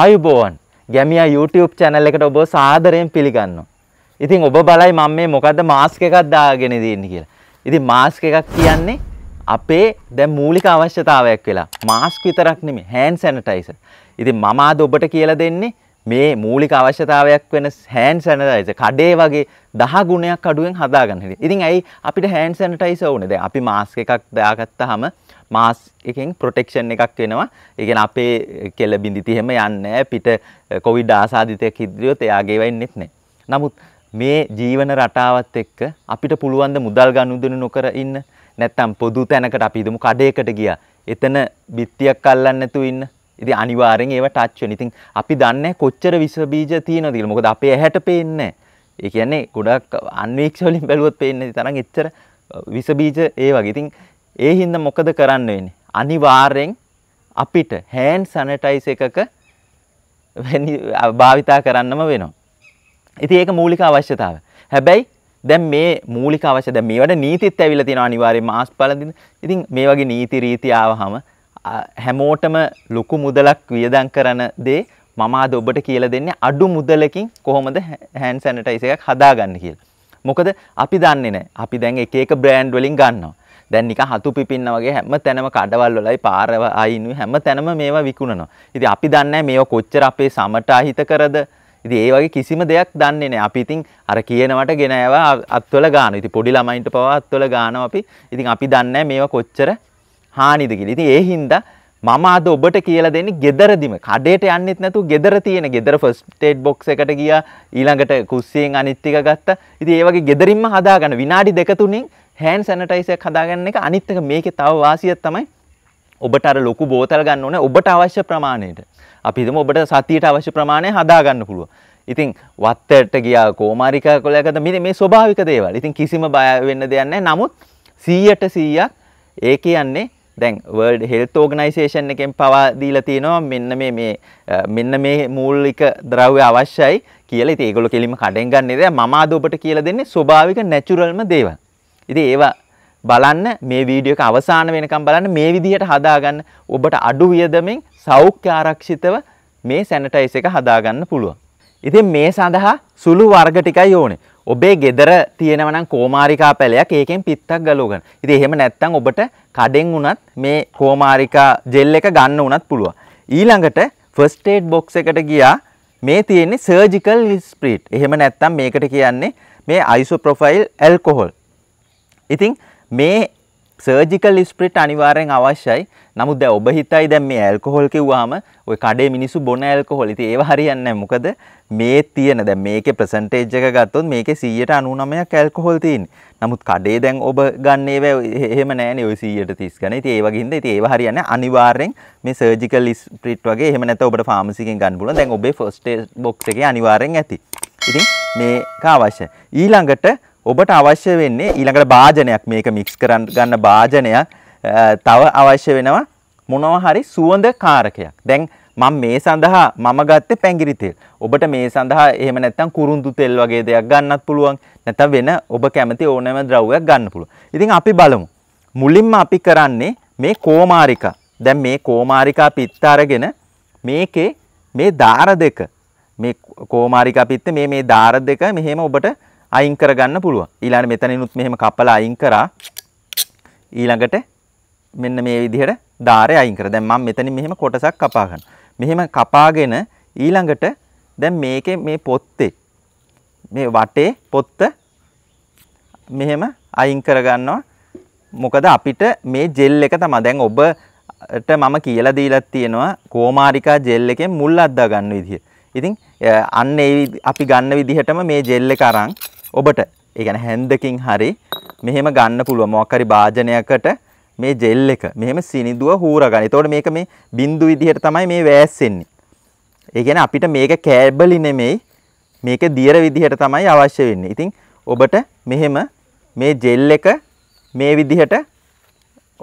ආයුබෝවන් ගැමියා YouTube channel එකට ඔබ සාදරයෙන් පිළිගන්නවා. ඉතින් ඔබ බලයි මම මේ මොකද්ද මාස්ක් එකක් දාගෙන දෙන්නේ කියලා. ඉතින් මාස්ක් එකක් කියන්නේ අපේ දැන් මූලික අවශ්‍යතාවයක් වෙලා. මාස්ක් විතරක් නෙමෙයි හෑන්ඩ් සැනිටයිසර්. ඉතින් මම අද ඔබට කියලා දෙන්නේ මේ මූලික අවශ්‍යතාවයක් වෙන හෑන් සැනටයිස කඩේ වගේ දහ ගුණයක් අඩුවෙන් හදාගන්නට ඉතින් ඇයි අපිට හෑන් සැනටයිස ඕනද අපි මාස්ක එකක් දාගත්ත හම මාස් එකෙන් ප්‍රොටෙක්ෂන් එකක් වෙනවා ඒගෙන අපේ කෙල බිඳිතිහෙම යන්න පිට කොවිඩ් ආසාධිතයක් ඉදිරියොත් එයාගේ වයින්නෙත් නෑ නමුත් මේ ජීවන රටාවත් එක්ක අපිට පුළුවන්ද මුදල් ගණුදන නොකර ඉන්න නැත්තම් පොදු තැනකට අපිදමු කඩේකට ගිය එතන බිත්තියක් කල්ලන්න නැතු ඉන්න ඉති අනිවාරෙන් ඒව ටච්ව ඉතින් අපි දන්න කොච්චර විශ්වබීජ තියනදල් මොකද අපේ ඇහැට පේන්න ඒ කියන්නේ ගොඩක් අන්වේක්ෂවලින් බැලුවත් පේන්න තරම් එච්චර විසබීජ ඒ වගේ ඉතින් ඒ හින්ද මොකද කරන්න වෙන්නේ අනිවාර්යෙන් අපිට හෑන් සැනටයිස් එකක භාවිතා කරන්නම වෙනවා ඉතින් ඒක මූලික අවශ්‍යතාව හැබැයි දැන් මේ මූලික අවශ්‍ය දැන් මේවට නීතිත් ඇවිල්ලා තියෙනවා අනිවාර්යෙන් මාස් පළඳින්න ඉතින් මේ වගේ නීති රීති ආවහම හැමෝටම ලොකු මුදලක් වියදං කරන දේ මම අද ඔබට කියලා දෙන්නේ අඩු මුදලකින් කොහොමද හෑන් සැනිටයිසර් එකක් හදාගන්න කියලා. මොකද අපි දන්නේ නැහැ. අපි දැන් එක එක බ්‍රෑන්ඩ් වලින් ගන්නවා. දැන් නිකන් හතු පිපින්න වගේ හැම තැනම කඩවල් වලයි පාරව අයිනු හැම තැනම මේවා විකුණනවා. ඉතින් අපි දන්නේ නැහැ මේවා කොච්චර අපේ සමට අහිත කරද. ඉතින් ඒ වගේ කිසිම දෙයක් දන්නේ නැහැ. අපි ඉතින් අර කියනවට ගෙන ඇව අත්වල ගානවා. ඉතින් පොඩි ළමයින්ට පවා අත්වල ගානවා අපි. ඉතින් අපි දන්නේ නැහැ මේවා කොච්චර හානිද කියලා. ඉතින් ඒ හින්දා මම අද ඔබට කියලා දෙන්නේ gederදිම. කඩේට යන්නෙත් නැතුව gedera තියෙන gedera first aid box එකට ගියා. ඊළඟට කුස්සියෙන් අනිත් ටික ගත්තා. ඉතින් ඒ වගේ gederiන්ම හදාගන්න විනාඩි දෙක තුනෙන් hand sanitizer එකක් හදාගන්න එක අනිත් එක මේකේ තව වාසියක් තමයි ඔබට අර ලොකු බෝතල් ගන්න ඕනේ ඔබට අවශ්‍ය ප්‍රමාණයට. අපි හිතමු ඔබට සතියට අවශ්‍ය ප්‍රමාණය හදා ගන්න පුළුවන්. ඉතින් වත්තට ගියා කොමාරිකා කොලයකට මේ මේ ස්වභාවික දේවල්. ඉතින් කිසිම බය වෙන්න දෙයක් නැහැ. නමුත් 100ට 100ක් ඒ කියන්නේ දැන් වර්ල්ඩ් හෙල්ත් ඕගනයිසේෂන් එකෙන් පවා දීලා තියෙනවා මෙන්න මේ මේ මෙන්න මේ මූලික ද්‍රව්‍ය අවශ්‍යයි කියලා. ඉතින් ඒගොල්ලෝ කෙලින්ම කඩෙන් ගන්න නේද? මම අද ඔබට කියලා දෙන්නේ ස්වභාවික නැචරල්ම දේවල්. ඉතින් ඒවා බලන්න මේ වීඩියෝ එක අවසාන වෙනකම් බලන්න මේ විදිහට හදාගන්න ඔබට අඩු වියදමින් සෞඛ්‍ය ආරක්ෂිතව මේ සැනිටයිස් එක හදාගන්න පුළුවන්. ඉතින් මේ සඳහා සුළු වර්ග ටිකයි ඕනේ. ඔබේ ගෙදර තියෙනවනම් කෝමාරිකා පැලයක් ඒකෙන් පිත්තක් ගලවගන්න. ඉතින් එහෙම නැත්නම් ඔබට කඩෙන් උනත් මේ කෝමාරිකා ජෙල් එක ගන්න උනත් පුළුවන්. ඊළඟට ෆස්ට් ඒඩ් බොක්ස් එකට ගියා මේ තියෙන්නේ සර්ජිකල් ස්ප්‍රීට්. එහෙම නැත්නම් මේකට කියන්නේ මේ අයිසෝප්‍රොෆයිල් ඇල්කොහොල්. ඉතින් මේ සර්ජිකල් ස්ප්‍රිට් අනිවාර්යෙන් අවශ්‍යයි නමුත් දැන් ඔබ හිතයි දැන් මේ ඇල්කොහොල් කිව්වහම ওই කඩේ මිනිස්සු බොන ඇල්කොහොල්. ඉතින් ඒව හරියන්නේ නැහැ. මොකද මේ තියෙන දැන් මේකේ percentage එක ගත්තොත් මේකේ 99ක් ඇල්කොහොල් තියෙන්නේ. නමුත් කඩේ දැන් ඔබ ගන්න ඒවා එහෙම නැහැනේ ওই 130 ගන්න. ඉතින් ඒ වගේ හින්දා ඉතින් ඒව හරියන්නේ අනිවාර්යෙන් මේ surgical sprit වගේ එහෙම නැත්නම් ඔබට pharmacy එකෙන් ගන්න පුළුවන්. දැන් ඔබේ first aid box එකේ අනිවාර්යෙන් ඇති. ඉතින් මේක අවශ්‍ය. ඊළඟට ඔබට අවශ්‍ය වෙන්නේ ඊළඟට භාජනයක් මේක මික්ස් කරන්න ගන්න භාජනයක් තව අවශ්‍ය වෙනවා මොනවා හරි සුවඳ කාරකයක්. දැන් මම මේ සඳහා මම ගත්තේ පැංගිරි තෙල්. ඔබට මේ සඳහා එහෙම නැත්නම් කුරුඳු තෙල් වගේ දෙයක් ගන්නත් පුළුවන්. නැත්නම් වෙන ඔබ කැමති ඕනෑම ද්‍රව්‍යයක් ගන්න පුළුවන්. ඉතින් අපි බලමු. මුලින්ම අපි කරන්නේ මේ කෝමාරිකා. දැන් මේ කෝමාරිකා පිත්ත අරගෙන මේකේ මේ දාර දෙක මේ කෝමාරිකා පිත්ත මේ මේ දාර දෙක මෙහෙම ඔබට අයින් කරගන්න පුළුවන්. ඊළඟ මෙතනිනුත් මෙහෙම කපලා අයින් කරා. ඊළඟට මෙන්න මේ විදිහට ධාරය අයින් කරා. දැන් මම මෙතනින් මෙහෙම කොටසක් කපා ගන්නවා. මෙහෙම කපාගෙන ඊළඟට දැන් මේකේ මේ පොත්තේ මේ වටේ පොත්ත මෙහෙම අයින් කරගන්නවා. මොකද අපිට මේ ජෙල් එක තමයි දැන් ඔබට මම කියලා දීලා තියෙනවා කෝමාරිකා ජෙල් එකෙන් මුල් අද්දා ගන්න විදිය. ඉතින් අන්න ඒ අපි ගන්න විදිහටම මේ ජෙල් එක අරන් ඔබට ඒ කියන්නේ හැන්දකින් හරි මෙහෙම ගන්න පුළුවන් මොකක් හරි භාජනයකට මේ ජෙල් එක මෙහෙම සිනිදුව හූරගන්න. එතකොට මේක මේ බින්දු විදිහට තමයි මේ වෑස්සෙන්නේ. ඒ කියන්නේ අපිට මේක කෑබලි නෙමෙයි මේක දියර විදිහට තමයි අවශ්‍ය වෙන්නේ. ඉතින් ඔබට මෙහෙම මේ ජෙල් එක මේ විදිහට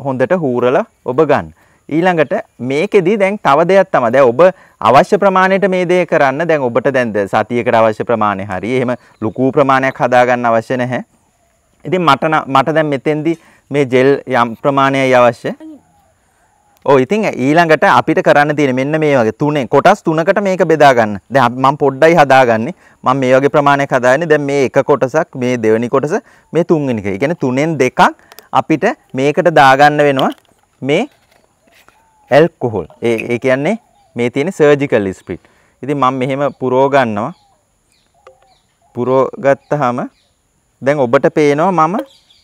හොඳට හූරලා ඔබ ගන්න. ඊළඟට මේකෙදී දැන් තව දෙයක් තමයි. දැන් ඔබ අවශ්‍ය ප්‍රමාණයට මේ දේ කරන්න. දැන් ඔබට දැන් සතියකට අවශ්‍ය ප්‍රමාණය හරි. එහෙම ලুকু ප්‍රමාණයක් හදාගන්න අවශ්‍ය නැහැ. ඉතින් මට මට දැන් මෙතෙන්දී මේ ජෙල් යම් ප්‍රමාණයයි අවශ්‍ය. ඕ ඉතින් ඊළඟට අපිට කරන්න තියෙන මෙන්න මේ වගේ තුනේ කොටස් තුනකට මේක බෙදා ගන්න. දැන් මම පොඩ්ඩයි හදාගන්නේ. මම මේ වගේ ප්‍රමාණයක් හදාන්නේ. දැන් මේ එක කොටසක් මේ දෙවෙනි කොටස මේ තුන්වෙනි එක. ඒ කියන්නේ තුනෙන් දෙකක් අපිට මේකට දාගන්න වෙනවා මේ ඇල්කොහොල්. ඒ ඒ කියන්නේ මේ තියෙන සර්ජිකල් ස්ප්‍රිට්. ඉතින් මම මෙහෙම පුරව ගන්නවා. පුරව ගත්තාම දැන් ඔබට පේනවා මම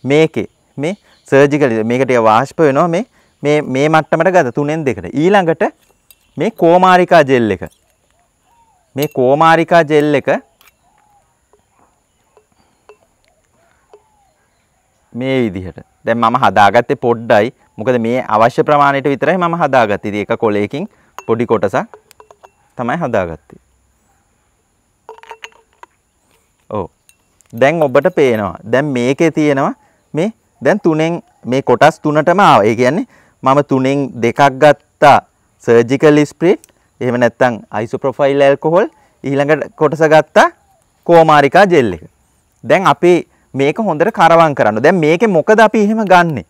මේකේ මේ සර්ජිකලි මේකට වාෂ්ප වෙනවා මේ මේ මේ මට්ටමට ගත තුනෙන් දෙකට. ඊළඟට මේ කෝමාරිකා ජෙල් එක. මේ කෝමාරිකා ජෙල් එක මේ විදිහට. දැන් මම හදාගත්තේ පොඩ්ඩයි. මොකද මේ අවශ්‍ය ප්‍රමාණයට විතරයි මම හදාගත්තේ. ඉතින් එක කොලයකින් පොඩි කොටසක් තමයි හදාගත්තේ. ඔව්. දැන් ඔබට පේනවා. දැන් මේකේ තියෙනවා මේ දැන් තුනෙන් මේ කොටස් තුනටම ආවා. ඒ කියන්නේ මම තුනෙන් දෙකක් ගත්තා සර්ජිකල් ස්ප්‍රිට්, එහෙම නැත්නම් අයිසෝප්‍රොෆයිල් ඇල්කොහොල්, ඊළඟ කොටස ගත්තා කෝමාරිකා ජෙල් එක. දැන් අපි මේක හොඳට කරවම් කරන්න. දැන් මේකේ මොකද අපි එහෙම ගන්නෙ?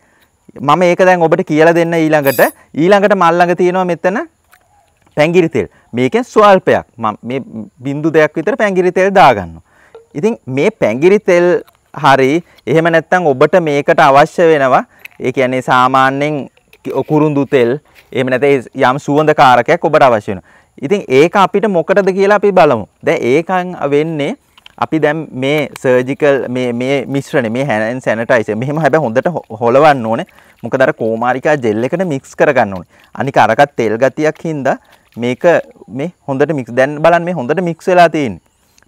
මම ඒක දැන් ඔබට කියලා දෙන්න ඊළඟට. ඊළඟට මල් ළඟ තියෙනවා මෙතන පැංගිරි තෙල්. මේකෙන් ස්වල්පයක්. මම මේ බින්දු දෙකක් විතර පැංගිරි තෙල් දාගන්නවා. ඉතින් මේ පැංගිරි තෙල් හරි එහෙම නැත්නම් ඔබට මේකට අවශ්‍ය වෙනවා ඒ කියන්නේ සාමාන්‍යයෙන් කුරුඳු තෙල් එහෙම නැත්නම් යම් සුවඳ කාරකයක් ඔබට අවශ්‍ය වෙනවා. ඉතින් ඒක අපිට මොකටද කියලා අපි බලමු. දැන් ඒකන් වෙන්නේ අපි දැන් මේ සර්ජිකල් මේ මේ මිශ්‍රණය මේ හැන් සැනටයිසර් මෙහෙම හැබැයි හොඳට හොලවන්න ඕනේ. මොකද අර කෝමාරිකා ජෙල් එකට මික්ස් කරගන්න ඕනේ. අනික අරකට තෙල් ගතියක් හින්දා මේක මේ හොඳට මික්ස් දැන් බලන්න මේ හොඳට මික්ස් වෙලා තියෙන්නේ.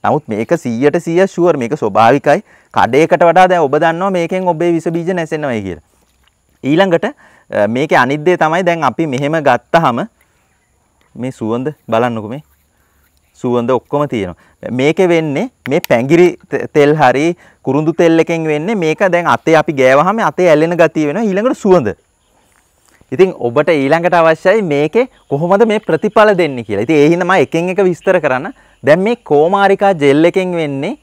නමුත් මේක 100ට 100 ෂුවර් මේක ස්වභාවිකයි. කඩේකට වඩා දැන් ඔබ දන්නවා මේකෙන් ඔබේ විස බීජ නැසෙනවයි කියලා. ඊළඟට මේකේ අනිත් දේ තමයි දැන් අපි මෙහෙම ගත්තාම මේ සුවඳ බලන්නකෝ මේ. සුවඳ ඔක්කොම තියෙනවා. මේකේ වෙන්නේ මේ පැංගිරි තෙල් හරි කුරුඳු තෙල් එකෙන් වෙන්නේ මේක දැන් අතේ අපි ගෑවහම අතේ ඇලෙන ගතිය වෙනවා ඊළඟට සුවඳ. ඉතින් ඔබට ඊළඟට අවශ්‍යයි මේකේ කොහොමද මේ ප්‍රතිඵල දෙන්නේ කියලා. ඉතින් ඒ හින්දා මම එකෙන් එක විස්තර කරන්න දැන් මේ කෝමාරිකා ජෙල් එකෙන් වෙන්නේ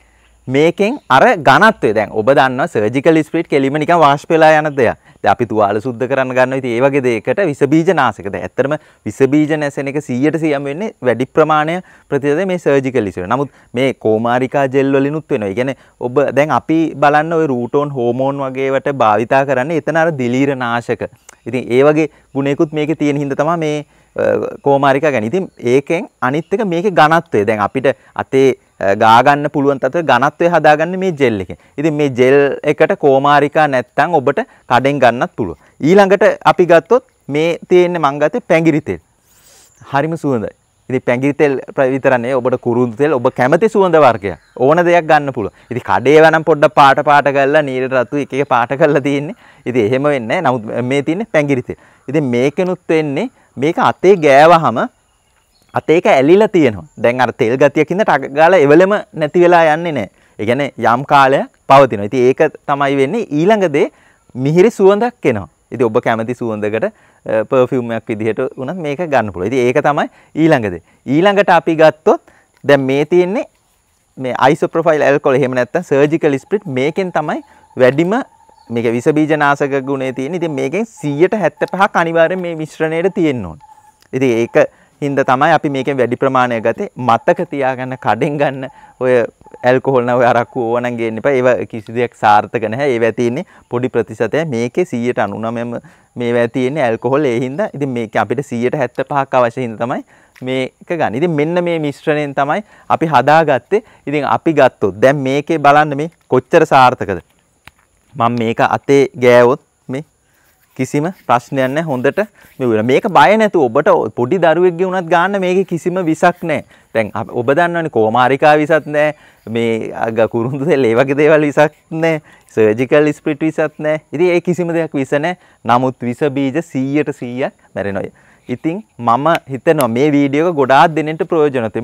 මේකෙන් අර ඝනත්වය දැන් ඔබ දන්නවා සර්ජිකල් ස්ප්‍රිට් කෙලිම නිකන් වාෂ්ප වෙලා යන දෙයක්. දැන් අපි තුවාල සුද්ධ කරන්න ගන්නවා. ඉතින් ඒ වගේ දෙයකට විස බීජ නාශක. දැන් ඇත්තටම විස බීජ නැසෙන එක 100ට 100ම වෙන්නේ වැඩි ප්‍රමාණය ප්‍රතිශතය මේ සර්ජිකල් ස්ප්‍රිට්. නමුත් මේ කෝමාරිකා ජෙල් වලිනුත් වෙනවා. ඒ කියන්නේ ඔබ දැන් අපි බලන්න ওই රූටෝන් හෝමෝන් වගේවට භාවිතා කරන්නේ එතන අර දිලීර නාශක. ඉතින් ඒ වගේ ගුණයකුත් මේකේ තියෙන හින්දා තමයි මේ කෝමාරික ගැන ඉතින් ඒකෙන් අනිත් එක මේකේ ඝනත්වය දැන් අපිට අතේ ගාගන්න පුළුවන් තත්ත්වයේ ඝනත්වය හදාගන්න මේ ජෙල් එකෙන්. ඉතින් මේ ජෙල් එකට කෝමාරිකා නැත්තම් ඔබට කඩෙන් ගන්නත් පුළුවන්. ඊළඟට අපි ගත්තොත් මේ තියෙන්නේ මං ගත්තේ පැංගිරි තෙල්. හරිම සුවඳයි. ඉතින් පැංගිරි තෙල් විතරනේ ඔබට කුරුඳු තෙල් ඔබ කැමති සුවඳ වර්ගයක්. ඕන දෙයක් ගන්න පුළුවන්. ඉතින් කඩේ වනම් පොඩ්ඩක් පාට පාට කරලා නිල් රතු එක එක පාට කරලා තියෙන්නේ. ඉතින් එහෙම වෙන්නේ නැහැ. නමුත් මේ තියෙන්නේ පැංගිරි තෙල්. ඉතින් මේකෙනුත් වෙන්නේ මේක අතේ ගෑවහම අතේක ඇලිලා තියෙනවා. දැන් අර තෙල් ගතියකින්ද ටක් ගාලා එවලෙම නැති වෙලා යන්නේ නැහැ. ඒ කියන්නේ යම් කාලයක් පවතිනවා. ඉතින් ඒක තමයි වෙන්නේ ඊළඟ දේ මිහිරි සුවඳක් එනවා. ඉතින් ඔබ කැමති සුවඳකට පර්ෆියුම් එකක් විදිහට වුණත් මේක ගන්න පුළුවන්. ඉතින් ඒක තමයි ඊළඟ දේ. ඊළඟට අපි ගත්තොත් දැන් මේ තියෙන්නේ මේ අයිසොප්‍රොෆයිල් ඇල්කොහොල් එහෙම නැත්නම් සර්ජිකල් ස්ප්‍රිට් මේකෙන් තමයි වැඩිම මේක විස බීජ නාශක ගුණය තියෙන. ඉතින් මේකෙන් 175ක් අනිවාර්යෙන් මේ මිශ්‍රණයට තියෙන්න ඕන. ඉතින් ඒක හින්ද තමයි අපි මේකෙන් වැඩි ප්‍රමාණයක් ගත්තේ. මතක තියාගන්න කඩෙන් ගන්න ඔය ඇල්කොහොල් නැව අරක්කු ඕනන් ගේන්න එපා. ඒව කිසි දෙයක් සාර්ථක නැහැ. ඒවා තියෙන්නේ පොඩි ප්‍රතිශතය. මේකේ 199ම මේවා තියෙන්නේ ඇල්කොහොල්. ඒ හින්දා ඉතින් මේක අපිට 175ක් අවශ්‍ය හින්දා තමයි මේක ගන්න. ඉතින් මෙන්න මේ මිශ්‍රණයෙන් තමයි අපි හදාගත්තේ. ඉතින් අපි ගත්තොත් දැන් මේකේ බලන්න මේ කොච්චර සාර්ථකද? මම මේක අතේ ගෑවොත් මේ කිසිම ප්‍රශ්නයක් නැහැ හොඳට මෙවුන මේක බය නැතුව ඔබට පොඩි දරුවෙක්ගේ වුණත් ගන්න මේකේ කිසිම විසක් නැහැ දැන් ඔබ දන්නවනේ කොමාරිකා විසක් නැහැ මේ කුරුඳු තෙල් ඒ වගේ දේවල් විසක් නැහැ සර්ජිකල් ස්ප්‍රිට් විසක් නැහැ ඉතින් ඒ කිසිම දෙයක් විස නැහැ නමුත් විස බීජ 100ට 100ක් මැරෙනවා ඉතින් මම හිතනවා මේ වීඩියෝ එක ගොඩාක් දෙනෙට ප්‍රයෝජනවත්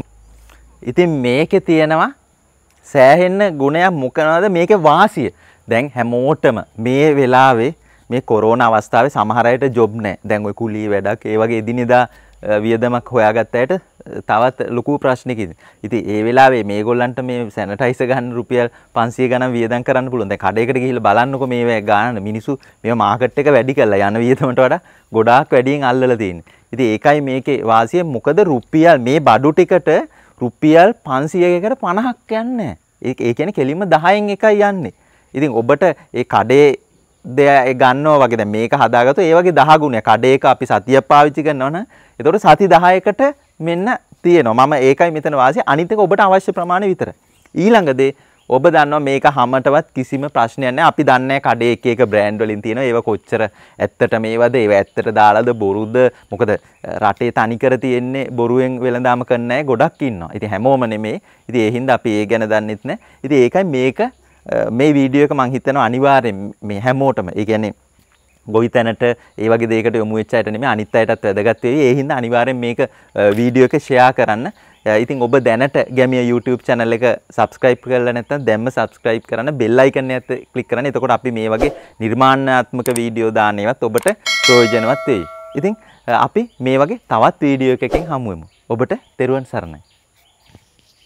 ඉතින් මේකේ තියෙනවා සෑහෙන්න ගුණයක් මොකනවාද මේකේ වාසිය දැන් හැමෝටම මේ වෙලාවේ මේ කොරෝන අවස්ථාවේ සමහර අයට ජොබ් නැහැ. දැන් ওই කුලී වැඩක් ඒ වගේ එදිනෙදා වියදමක් හොයාගත්ත අයට තවත් ලොකු ප්‍රශ්නයක ඉතින්. ඉතින් ඒ වෙලාවේ මේගොල්ලන්ට මේ සැනිටයිසර් ගන්න රුපියල් 500 ගණන් වියදම් කරන්න පුළුවන්. දැන් කඩේකට ගිහිල්ලා බලන්නකෝ මේ ගාන මිනිස්සු මේ මාකට් එක වැඩි කරලා යන වියදමට වඩා ගොඩාක් වැඩියෙන් අල්ලලා තියෙන්නේ. ඉතින් ඒකයි මේකේ වාසිය මොකද රුපියල් මේ බඩු ටිකට රුපියල් 500 එකකට 50ක් යන්නේ. ඒ කියන්නේ කෙලින්ම 10න් එකයි යන්නේ. ඉතින් ඔබට ඒ කඩේ දෙය ගන්නවා වගේ දැන් මේක හදාගත්තොත් ඒ වගේ 10 ගුණයක් කඩේක අපි සතිය පාවිච්චි කරනවනම් එතකොට සති 10කට මෙන්න තියෙනවා මම ඒකයි මෙතන වාසිය අනිත් එක ඔබට අවශ්‍ය ප්‍රමාණය විතර ඊළඟ දේ ඔබ දන්නවා මේක හැමතවත් කිසිම ප්‍රශ්නයක් නැහැ. අපි දන්නේ කඩේ එක එක බ්‍රෑන්ඩ් වලින් තියෙනවා. ඒව කොච්චර ඇත්තට මේවද? ඒව ඇත්තට දාලාද බොරුද? මොකද රටේ තනිකර තියෙන්නේ බොරුවෙන් වෙළඳාම කරන අය ගොඩක් ඉන්නවා. ඉතින් හැමෝම නෙමෙයි. ඉතින් ඒ හින්දා අපි ඒ ගැන දන්නෙත් නැහැ. ඉතින් ඒකයි මේක මේ වීඩියෝ එක මං හිතනවා අනිවාර්යෙන් මේ හැමෝටම ඒ කියන්නේ ගොවිතැනට ඒ වගේ දෙයකට යොමු වෙච්ච අයට නෙමෙයි අනිත් අයටත් වැදගත් වෙයි. ඒ හින්දා අනිවාර්යෙන් මේක වීඩියෝ එක ෂෙයා කරන්න. ඉතින් ඔබ දැනට ගැමිය YouTube channel එක subscribe කරලා නැත්නම් දැම්ම subscribe කරන්න bell icon එකත් click කරන්න. එතකොට අපි මේ වගේ නිර්මාණාත්මක වීඩියෝ දාන ඒවාත් ඔබට ප්‍රයෝජනවත් වෙයි. ඉතින් අපි මේ වගේ තවත් වීඩියෝ එකකින් හමු වෙමු. ඔබට තෙරුවන් සරණයි.